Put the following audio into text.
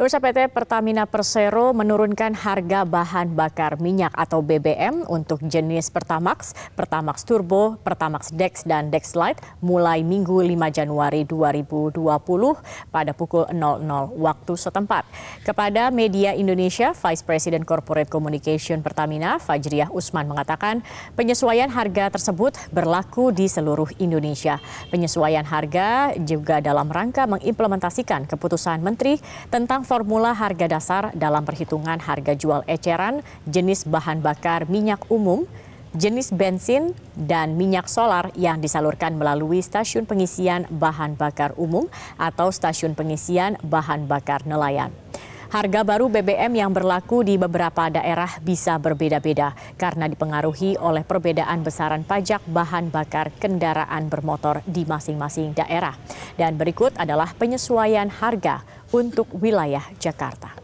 Pemirsa PT Pertamina Persero menurunkan harga bahan bakar minyak atau BBM untuk jenis Pertamax, Pertamax Turbo, Pertamax Dex dan Dex Lite mulai Minggu 5 Januari 2020 pada pukul 00 waktu setempat. Kepada media Indonesia, Vice President Corporate Communication Pertamina, Fajriah Usman mengatakan penyesuaian harga tersebut berlaku di seluruh Indonesia. Penyesuaian harga juga dalam rangka mengimplementasikan keputusan Menteri tentang formula harga dasar dalam perhitungan harga jual eceran, jenis bahan bakar minyak umum, jenis bensin, dan minyak solar yang disalurkan melalui stasiun pengisian bahan bakar umum atau stasiun pengisian bahan bakar nelayan. Harga baru BBM yang berlaku di beberapa daerah bisa berbeda-beda karena dipengaruhi oleh perbedaan besaran pajak bahan bakar kendaraan bermotor di masing-masing daerah. Dan berikut adalah penyesuaian harga untuk wilayah Jakarta.